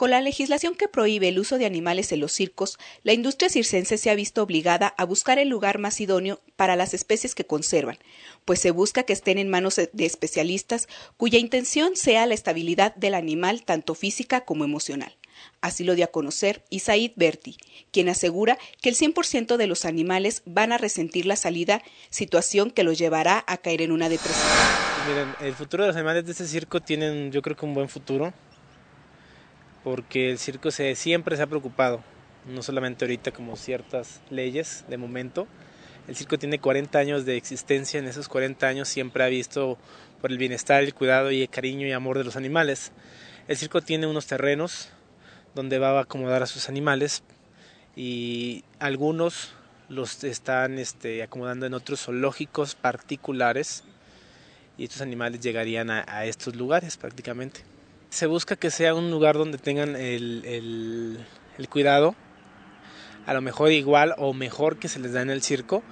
Con la legislación que prohíbe el uso de animales en los circos, la industria circense se ha visto obligada a buscar el lugar más idóneo para las especies que conservan, pues se busca que estén en manos de especialistas cuya intención sea la estabilidad del animal tanto física como emocional. Así lo dio a conocer Isaid Berti, quien asegura que el 100% de los animales van a resentir la salida, situación que los llevará a caer en una depresión. Miren, el futuro de los animales de este circo tienen, yo creo que un buen futuro porque el circo siempre se ha preocupado, no solamente ahorita como ciertas leyes de momento. El circo tiene 40 años de existencia, en esos 40 años siempre ha visto por el bienestar, el cuidado y el cariño y amor de los animales. El circo tiene unos terrenos donde va a acomodar a sus animales y algunos los están este, acomodando en otros zoológicos particulares y estos animales llegarían a estos lugares prácticamente. Se busca que sea un lugar donde tengan el, cuidado, a lo mejor igual o mejor que se les da en el circo,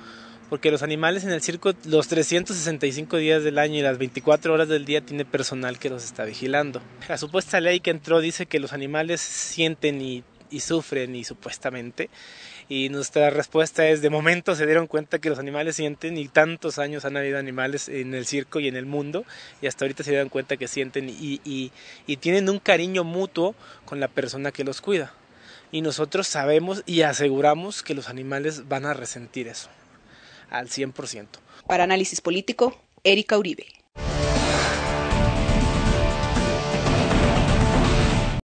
porque los animales en el circo los 365 días del año y las 24 horas del día tiene personal que los está vigilando. La supuesta ley que entró dice que los animales sienten y y sufren y supuestamente. Y nuestra respuesta es, de momento se dieron cuenta que los animales sienten y tantos años han habido animales en el circo y en el mundo y hasta ahorita se dieron cuenta que sienten y, tienen un cariño mutuo con la persona que los cuida. Y nosotros sabemos y aseguramos que los animales van a resentir eso, al 100%. Para análisis político, Erika Uribe.